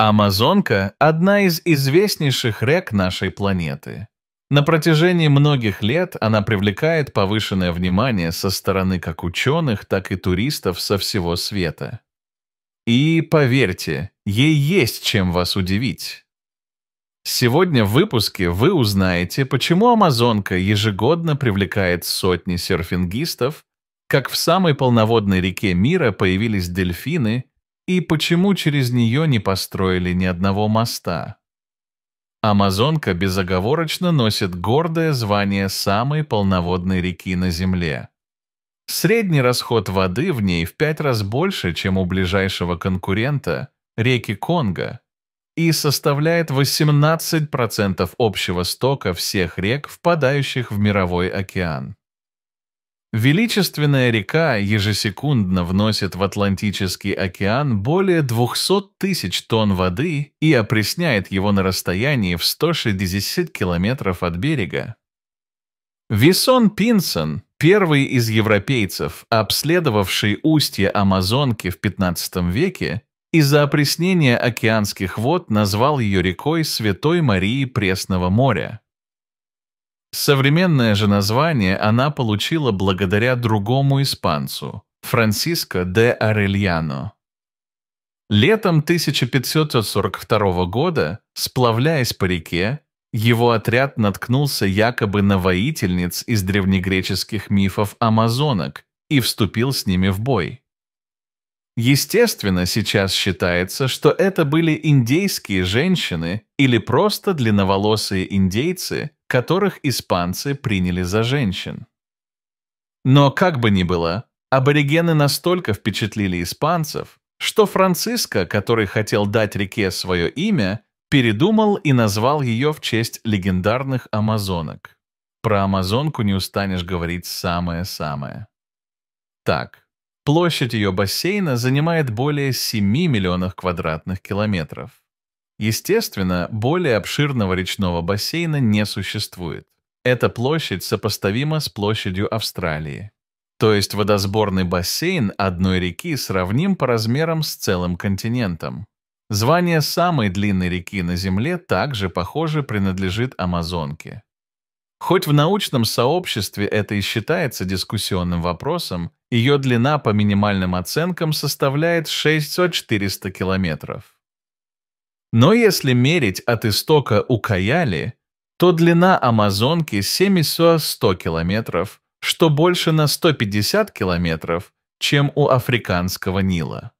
Амазонка – одна из известнейших рек нашей планеты. На протяжении многих лет она привлекает повышенное внимание со стороны как ученых, так и туристов со всего света. И поверьте, ей есть чем вас удивить. Сегодня в выпуске вы узнаете, почему Амазонка ежегодно привлекает сотни серфингистов, как в самой полноводной реке мира появились дельфины и почему через нее не построили ни одного моста? Амазонка безоговорочно носит гордое звание самой полноводной реки на Земле. Средний расход воды в ней в пять раз больше, чем у ближайшего конкурента, реки Конго, и составляет 18% общего стока всех рек, впадающих в мировой океан. Величественная река ежесекундно вносит в Атлантический океан более 200 тысяч тонн воды и опресняет его на расстоянии в 160 километров от берега. Висон Пинсон, первый из европейцев, обследовавший устье Амазонки в XV веке, из-за опреснения океанских вод назвал ее рекой Святой Марии Пресного моря. Современное же название она получила благодаря другому испанцу, Франсиско де Арельяно. Летом 1542 года, сплавляясь по реке, его отряд наткнулся якобы на воительниц из древнегреческих мифов амазонок и вступил с ними в бой. Естественно, сейчас считается, что это были индейские женщины или просто длинноволосые индейцы, которых испанцы приняли за женщин. Но как бы ни было, аборигены настолько впечатлили испанцев, что Франциско, который хотел дать реке свое имя, передумал и назвал ее в честь легендарных амазонок. Про амазонку не устанешь говорить самое-самое. Так, площадь ее бассейна занимает более 7 миллионов квадратных километров. Естественно, более обширного речного бассейна не существует. Эта площадь сопоставима с площадью Австралии. То есть водосборный бассейн одной реки сравним по размерам с целым континентом. Звание самой длинной реки на Земле также, похоже, принадлежит Амазонке. Хоть в научном сообществе это и считается дискуссионным вопросом, ее длина по минимальным оценкам составляет 6400 километров. Но если мерить от истока Укаяли, то длина Амазонки 7100 километров, что больше на 150 километров, чем у африканского Нила.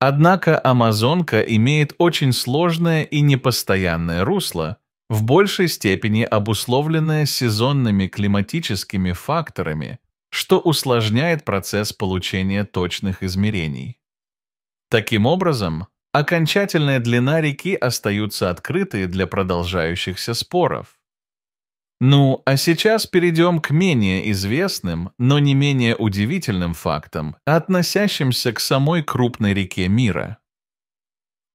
Однако Амазонка имеет очень сложное и непостоянное русло, в большей степени обусловленное сезонными климатическими факторами, что усложняет процесс получения точных измерений. Таким образом, Окончательная длина реки остаются открытой для продолжающихся споров. Ну, а сейчас перейдем к менее известным, но не менее удивительным фактам, относящимся к самой крупной реке мира.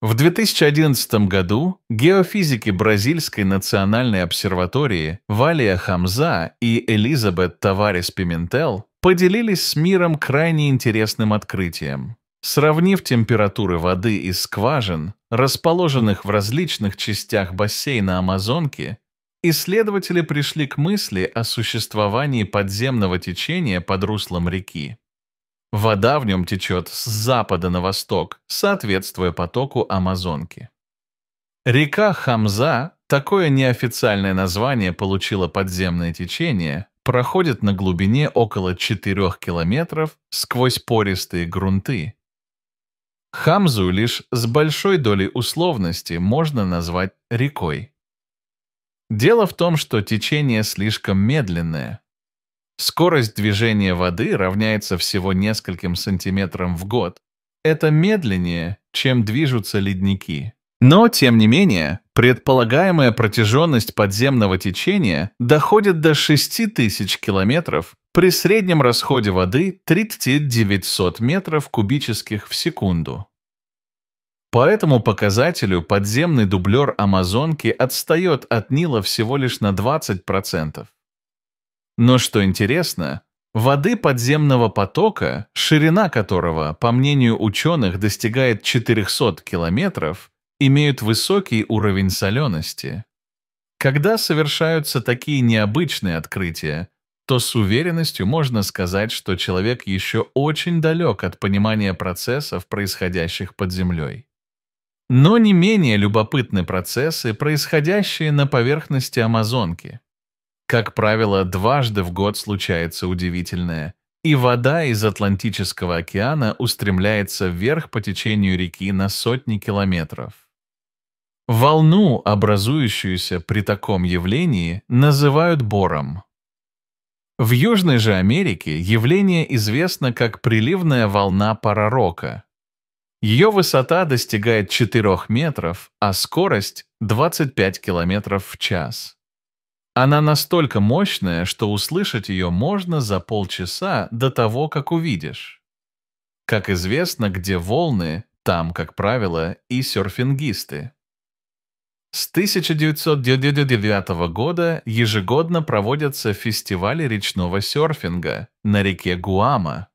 В 2011 году геофизики Бразильской национальной обсерватории Валия Хамза и Элизабет Таварес Пиментел поделились с миром крайне интересным открытием. Сравнив температуры воды из скважин, расположенных в различных частях бассейна Амазонки, исследователи пришли к мысли о существовании подземного течения под руслом реки. Вода в нем течет с запада на восток, соответствуя потоку Амазонки. Река Хамза, такое неофициальное название получило подземное течение, проходит на глубине около 4 километров сквозь пористые грунты, Хамзу лишь с большой долей условности можно назвать рекой. Дело в том, что течение слишком медленное. Скорость движения воды равняется всего нескольким сантиметрам в год. Это медленнее, чем движутся ледники. Но, тем не менее, предполагаемая протяженность подземного течения доходит до 6000 километров при среднем расходе воды 3900 метров кубических в секунду. По этому показателю подземный дублер Амазонки отстает от Нила всего лишь на 20%. Но что интересно, воды подземного потока, ширина которого, по мнению ученых, достигает 400 километров, имеют высокий уровень солености. Когда совершаются такие необычные открытия, то с уверенностью можно сказать, что человек еще очень далек от понимания процессов, происходящих под землей. Но не менее любопытны процессы, происходящие на поверхности Амазонки. Как правило, дважды в год случается удивительное, и вода из Атлантического океана устремляется вверх по течению реки на сотни километров. Волну, образующуюся при таком явлении, называют бором. В Южной же Америке явление известно как приливная волна паророка. Ее высота достигает 4 метров, а скорость – 25 километров в час. Она настолько мощная, что услышать ее можно за полчаса до того, как увидишь. Как известно, где волны, там, как правило, и серфингисты. С 1999 года ежегодно проводятся фестивали речного серфинга на реке Гуама.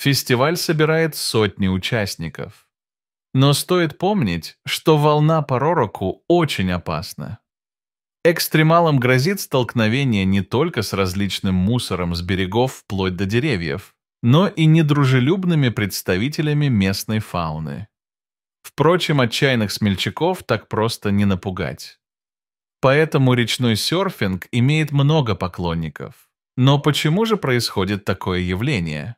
Фестиваль собирает сотни участников. Но стоит помнить, что волна по Ророку очень опасна. Экстремалам грозит столкновение не только с различным мусором с берегов вплоть до деревьев, но и недружелюбными представителями местной фауны. Впрочем, отчаянных смельчаков так просто не напугать. Поэтому речной серфинг имеет много поклонников. Но почему же происходит такое явление?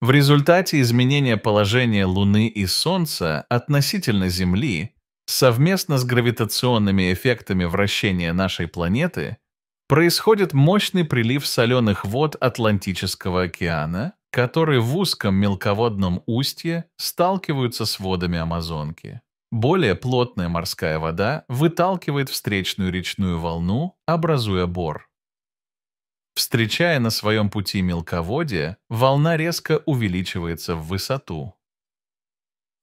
В результате изменения положения Луны и Солнца относительно Земли совместно с гравитационными эффектами вращения нашей планеты происходит мощный прилив соленых вод Атлантического океана, которые в узком мелководном устье сталкиваются с водами Амазонки. Более плотная морская вода выталкивает встречную речную волну, образуя бор. Встречая на своем пути мелководье, волна резко увеличивается в высоту.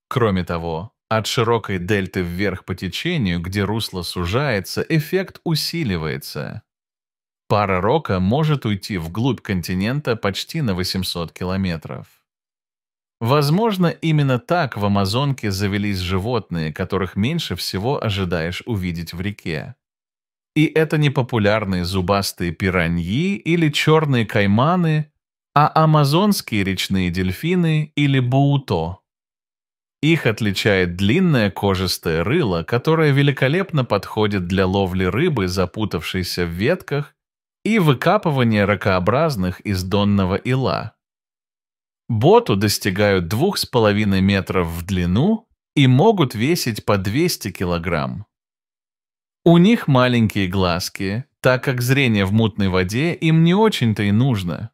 Кроме того, от широкой дельты вверх по течению, где русло сужается, эффект усиливается, Пара рока может уйти вглубь континента почти на 800 километров. Возможно, именно так в Амазонке завелись животные, которых меньше всего ожидаешь увидеть в реке. И это не популярные зубастые пираньи или черные кайманы, а амазонские речные дельфины или буто. Их отличает длинное кожистое рыло, которое великолепно подходит для ловли рыбы, запутавшейся в ветках и выкапывание ракообразных из донного ила. Боту достигают 2,5 метров в длину и могут весить по 200 килограмм. У них маленькие глазки, так как зрение в мутной воде им не очень-то и нужно.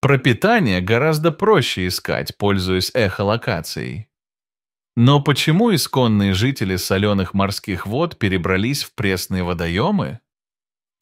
Пропитание гораздо проще искать, пользуясь эхолокацией. Но почему исконные жители соленых морских вод перебрались в пресные водоемы?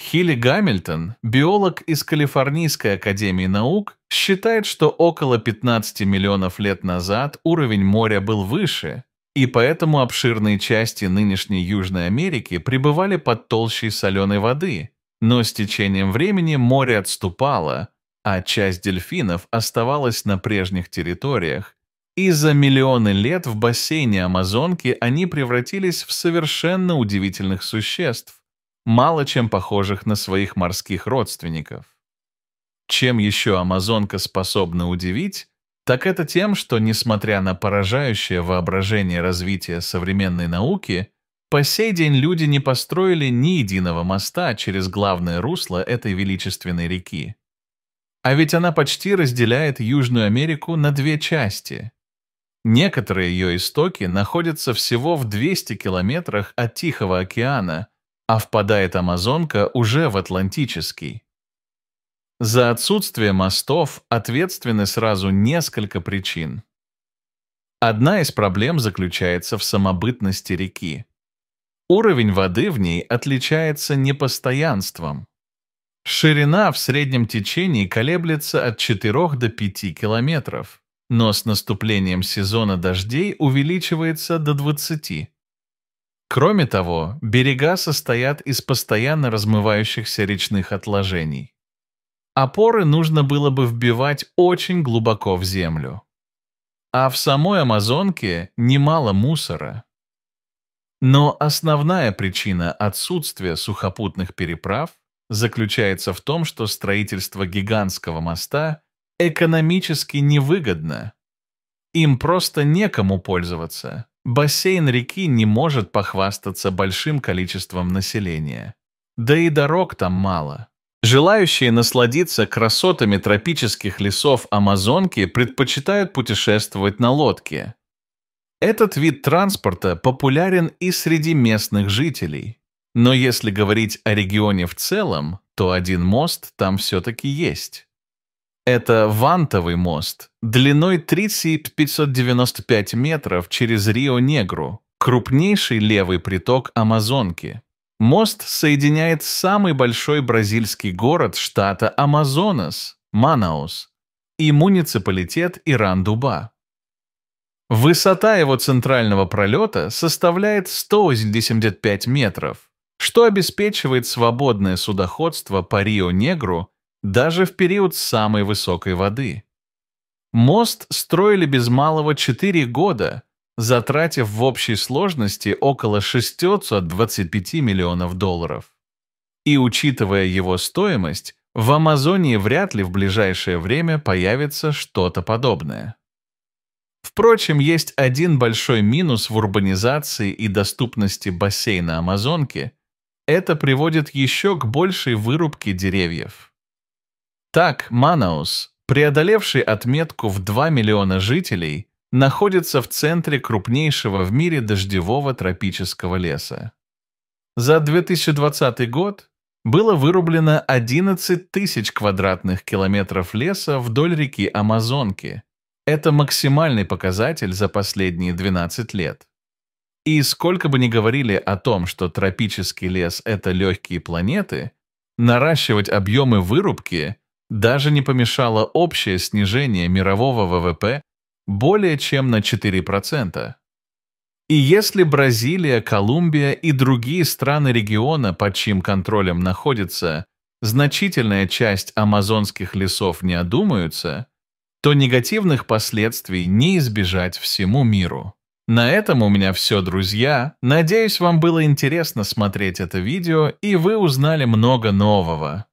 Хилли Гамильтон, биолог из Калифорнийской академии наук, считает, что около 15 миллионов лет назад уровень моря был выше, и поэтому обширные части нынешней Южной Америки пребывали под толщей соленой воды, но с течением времени море отступало, а часть дельфинов оставалась на прежних территориях, и за миллионы лет в бассейне Амазонки они превратились в совершенно удивительных существ, мало чем похожих на своих морских родственников. Чем еще амазонка способна удивить, так это тем, что, несмотря на поражающее воображение развития современной науки, по сей день люди не построили ни единого моста через главное русло этой величественной реки. А ведь она почти разделяет Южную Америку на две части. Некоторые ее истоки находятся всего в 200 километрах от Тихого океана – а впадает Амазонка уже в Атлантический. За отсутствие мостов ответственны сразу несколько причин. Одна из проблем заключается в самобытности реки. Уровень воды в ней отличается непостоянством. Ширина в среднем течении колеблется от 4 до 5 километров, но с наступлением сезона дождей увеличивается до 20. Кроме того, берега состоят из постоянно размывающихся речных отложений. Опоры нужно было бы вбивать очень глубоко в землю. А в самой Амазонке немало мусора. Но основная причина отсутствия сухопутных переправ заключается в том, что строительство гигантского моста экономически невыгодно. Им просто некому пользоваться. Бассейн реки не может похвастаться большим количеством населения. Да и дорог там мало. Желающие насладиться красотами тропических лесов Амазонки предпочитают путешествовать на лодке. Этот вид транспорта популярен и среди местных жителей. Но если говорить о регионе в целом, то один мост там все-таки есть. Это вантовый мост длиной 3595 метров через Рио-Негру, крупнейший левый приток Амазонки. Мост соединяет самый большой бразильский город штата Амазонас, Манаус, и муниципалитет Иран-Дуба. Высота его центрального пролета составляет 185 метров, что обеспечивает свободное судоходство по Рио-Негру даже в период самой высокой воды. Мост строили без малого 4 года, затратив в общей сложности около 625 миллионов долларов. И учитывая его стоимость, в Амазонии вряд ли в ближайшее время появится что-то подобное. Впрочем, есть один большой минус в урбанизации и доступности бассейна Амазонки. Это приводит еще к большей вырубке деревьев. Так Манаус, преодолевший отметку в 2 миллиона жителей, находится в центре крупнейшего в мире дождевого тропического леса. За 2020 год было вырублено 11 тысяч квадратных километров леса вдоль реки Амазонки. Это максимальный показатель за последние 12 лет. И сколько бы ни говорили о том, что тропический лес — это легкие планеты, наращивать объемы вырубки даже не помешало общее снижение мирового ВВП более чем на 4%. И если Бразилия, Колумбия и другие страны региона, под чьим контролем находится значительная часть амазонских лесов не одумаются, то негативных последствий не избежать всему миру. На этом у меня все, друзья. Надеюсь, вам было интересно смотреть это видео, и вы узнали много нового.